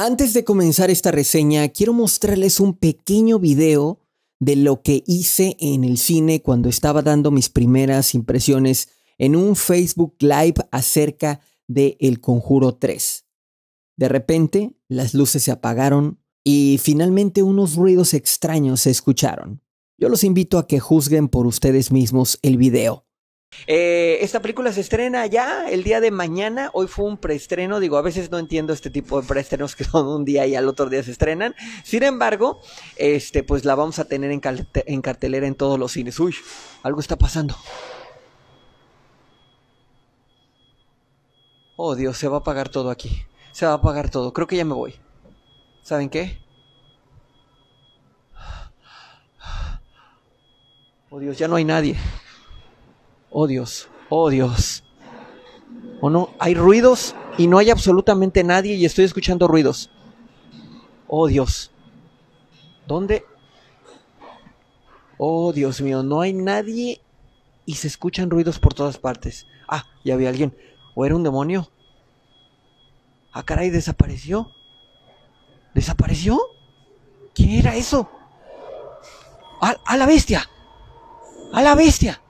Antes de comenzar esta reseña, quiero mostrarles un pequeño video de lo que hice en el cine cuando estaba dando mis primeras impresiones en un Facebook Live acerca de El Conjuro 3. De repente, las luces se apagaron y finalmente unos ruidos extraños se escucharon. Yo los invito a que juzguen por ustedes mismos el video. Eh, esta película se estrena ya el día de mañana. Hoy fue un preestreno. Digo, a veces no entiendo este tipo de preestrenos que todo un día y al otro día se estrenan. Sin embargo, este, pues la vamos a tener en, en cartelera en todos los cines. Uy, algo está pasando. Oh Dios, se va a apagar todo aquí. Se va a apagar todo. Creo que ya me voy. ¿Saben qué? Oh Dios, ya no hay nadie oh Dios, oh Dios. ¿O no? Hay ruidos y no hay absolutamente nadie y estoy escuchando ruidos. Oh Dios, ¿dónde? Oh Dios mío, no hay nadie y se escuchan ruidos por todas partes. Ah, ya había alguien. ¿O era un demonio? Ah, caray, desapareció. ¿Desapareció? ¿Quién era eso? a la bestia! ¡A la bestia!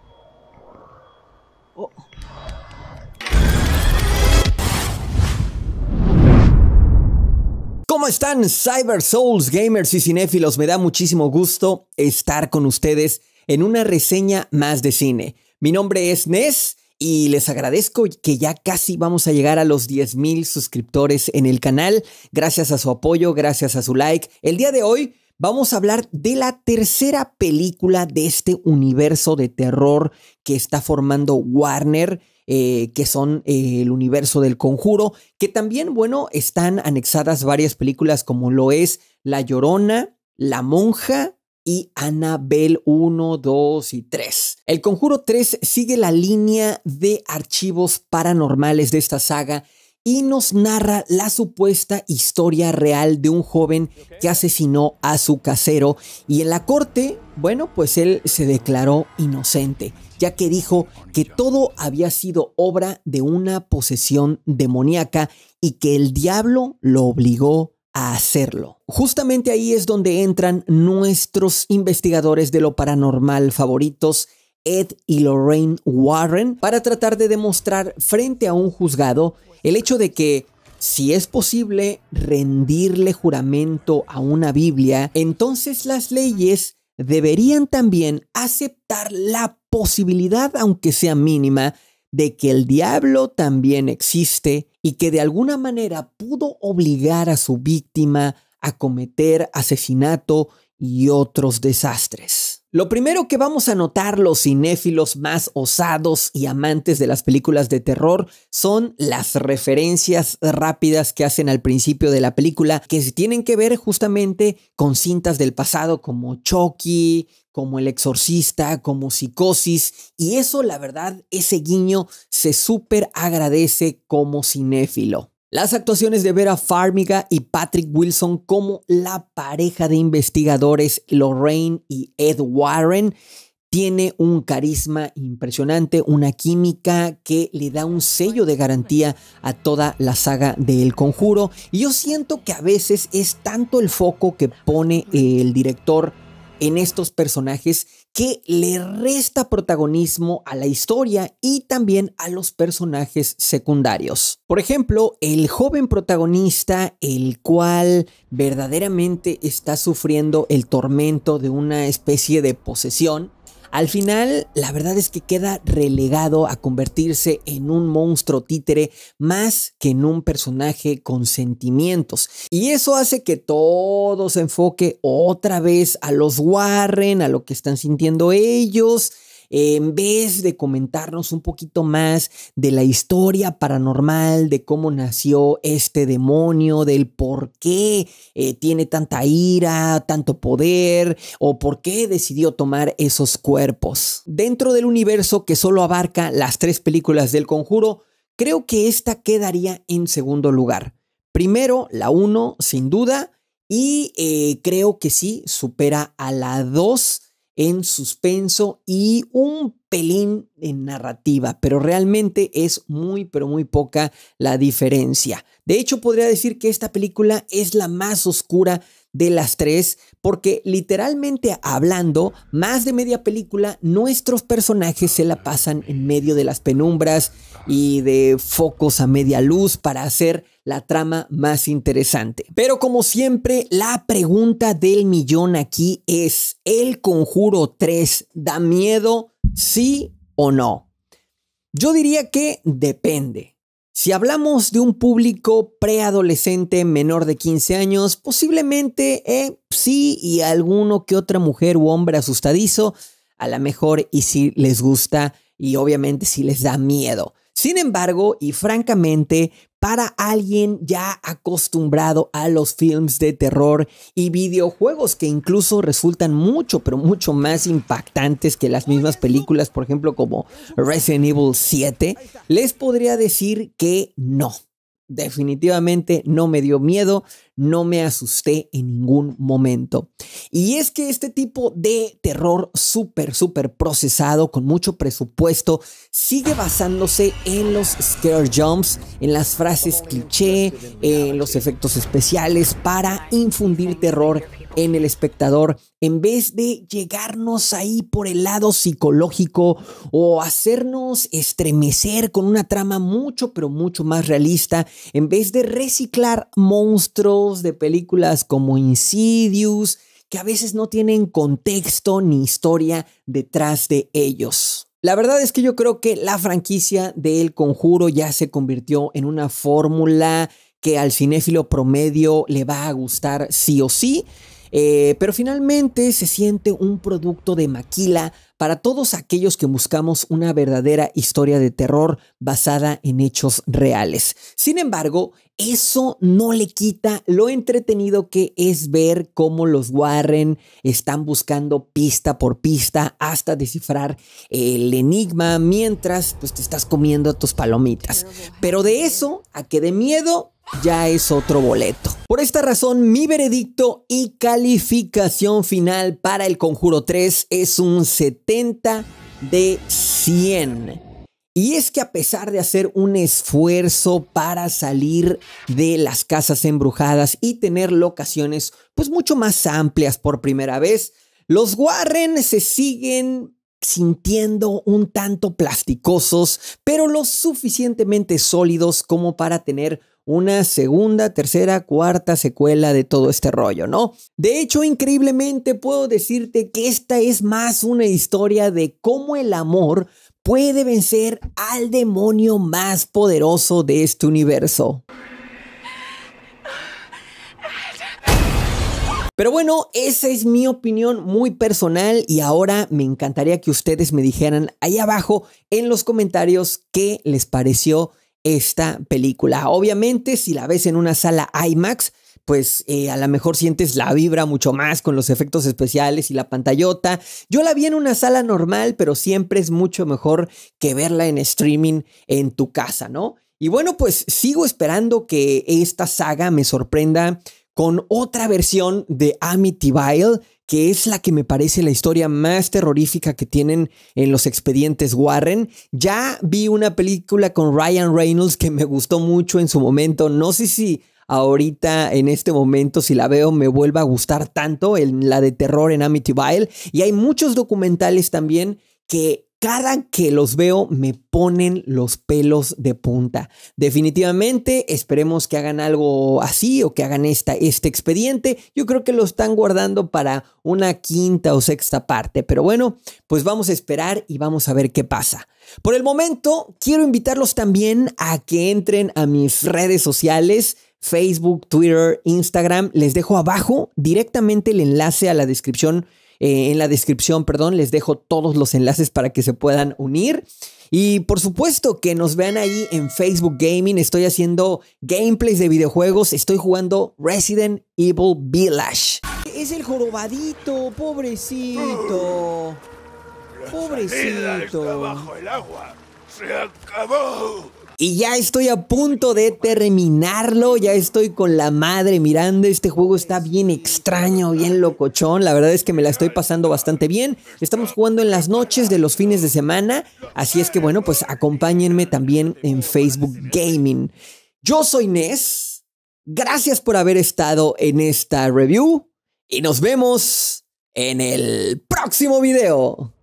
¿Cómo están Cyber Souls gamers y cinéfilos? Me da muchísimo gusto estar con ustedes en una reseña más de cine. Mi nombre es Nes y les agradezco que ya casi vamos a llegar a los 10.000 suscriptores en el canal. Gracias a su apoyo, gracias a su like. El día de hoy vamos a hablar de la tercera película de este universo de terror que está formando Warner eh, que son eh, el universo del conjuro, que también, bueno, están anexadas varias películas como lo es La Llorona, La Monja, y Annabelle 1, 2 y 3. El Conjuro 3 sigue la línea de archivos paranormales de esta saga y nos narra la supuesta historia real de un joven que asesinó a su casero y en la corte, bueno, pues él se declaró inocente ya que dijo que todo había sido obra de una posesión demoníaca y que el diablo lo obligó a hacerlo. Justamente ahí es donde entran nuestros investigadores de lo paranormal favoritos, Ed y Lorraine Warren, para tratar de demostrar frente a un juzgado el hecho de que si es posible rendirle juramento a una Biblia, entonces las leyes deberían también aceptar la posibilidad, aunque sea mínima, de que el diablo también existe y que de alguna manera pudo obligar a su víctima a cometer asesinato y otros desastres. Lo primero que vamos a notar los cinéfilos más osados y amantes de las películas de terror son las referencias rápidas que hacen al principio de la película que tienen que ver justamente con cintas del pasado como Chucky, como El Exorcista, como Psicosis, y eso la verdad, ese guiño se súper agradece como cinéfilo. Las actuaciones de Vera Farmiga y Patrick Wilson como la pareja de investigadores Lorraine y Ed Warren tiene un carisma impresionante, una química que le da un sello de garantía a toda la saga de El Conjuro. Y yo siento que a veces es tanto el foco que pone el director en estos personajes que le resta protagonismo a la historia y también a los personajes secundarios. Por ejemplo, el joven protagonista, el cual verdaderamente está sufriendo el tormento de una especie de posesión, al final, la verdad es que queda relegado a convertirse en un monstruo títere más que en un personaje con sentimientos. Y eso hace que todo se enfoque otra vez a los Warren, a lo que están sintiendo ellos en vez de comentarnos un poquito más de la historia paranormal, de cómo nació este demonio, del por qué eh, tiene tanta ira, tanto poder o por qué decidió tomar esos cuerpos. Dentro del universo que solo abarca las tres películas del conjuro, creo que esta quedaría en segundo lugar. Primero, la 1, sin duda, y eh, creo que sí, supera a la 2 en suspenso y un pelín en narrativa, pero realmente es muy, pero muy poca la diferencia. De hecho, podría decir que esta película es la más oscura de las tres, porque literalmente hablando, más de media película, nuestros personajes se la pasan en medio de las penumbras y de focos a media luz para hacer la trama más interesante. Pero como siempre, la pregunta del millón aquí es, ¿el conjuro 3 da miedo? ¿Sí o no? Yo diría que depende. Si hablamos de un público preadolescente menor de 15 años, posiblemente eh, sí y alguno que otra mujer u hombre asustadizo, a lo mejor y si les gusta y obviamente si les da miedo. Sin embargo, y francamente, para alguien ya acostumbrado a los films de terror y videojuegos que incluso resultan mucho, pero mucho más impactantes que las mismas películas, por ejemplo, como Resident Evil 7, les podría decir que no. Definitivamente no me dio miedo, no me asusté en ningún momento. Y es que este tipo de terror súper, súper procesado, con mucho presupuesto, sigue basándose en los scare jumps, en las frases cliché, en los efectos especiales para infundir terror en el espectador en vez de llegarnos ahí por el lado psicológico o hacernos estremecer con una trama mucho pero mucho más realista, en vez de reciclar monstruos, de películas como Insidious, que a veces no tienen contexto ni historia detrás de ellos. La verdad es que yo creo que la franquicia de El Conjuro ya se convirtió en una fórmula que al cinéfilo promedio le va a gustar sí o sí. Eh, pero finalmente se siente un producto de maquila para todos aquellos que buscamos una verdadera historia de terror basada en hechos reales. Sin embargo, eso no le quita lo entretenido que es ver cómo los Warren están buscando pista por pista hasta descifrar el enigma mientras pues, te estás comiendo tus palomitas. Pero de eso a que de miedo ya es otro boleto. Por esta razón, mi veredicto y calificación final para el Conjuro 3 es un 70 de 100. Y es que a pesar de hacer un esfuerzo para salir de las casas embrujadas y tener locaciones pues mucho más amplias por primera vez, los Warren se siguen sintiendo un tanto plasticosos, pero lo suficientemente sólidos como para tener una segunda, tercera, cuarta secuela de todo este rollo, ¿no? De hecho, increíblemente puedo decirte que esta es más una historia de cómo el amor puede vencer al demonio más poderoso de este universo. Pero bueno, esa es mi opinión muy personal y ahora me encantaría que ustedes me dijeran ahí abajo en los comentarios qué les pareció esta película. Obviamente, si la ves en una sala IMAX, pues eh, a lo mejor sientes la vibra mucho más con los efectos especiales y la pantallota. Yo la vi en una sala normal, pero siempre es mucho mejor que verla en streaming en tu casa, ¿no? Y bueno, pues sigo esperando que esta saga me sorprenda con otra versión de Amityville, que es la que me parece la historia más terrorífica que tienen en los expedientes Warren. Ya vi una película con Ryan Reynolds que me gustó mucho en su momento. No sé si ahorita en este momento, si la veo, me vuelva a gustar tanto, en la de terror en Amityville. Y hay muchos documentales también que cada que los veo me ponen los pelos de punta. Definitivamente esperemos que hagan algo así o que hagan esta, este expediente. Yo creo que lo están guardando para una quinta o sexta parte. Pero bueno, pues vamos a esperar y vamos a ver qué pasa. Por el momento, quiero invitarlos también a que entren a mis redes sociales. Facebook, Twitter, Instagram. Les dejo abajo directamente el enlace a la descripción eh, en la descripción, perdón, les dejo todos los enlaces para que se puedan unir. Y por supuesto que nos vean ahí en Facebook Gaming. Estoy haciendo gameplays de videojuegos. Estoy jugando Resident Evil Village. Es el jorobadito, pobrecito. Pobrecito. bajo el agua. Se acabó. Y ya estoy a punto de terminarlo, ya estoy con la madre mirando, este juego está bien extraño, bien locochón, la verdad es que me la estoy pasando bastante bien, estamos jugando en las noches de los fines de semana, así es que bueno, pues acompáñenme también en Facebook Gaming. Yo soy Nes, gracias por haber estado en esta review y nos vemos en el próximo video.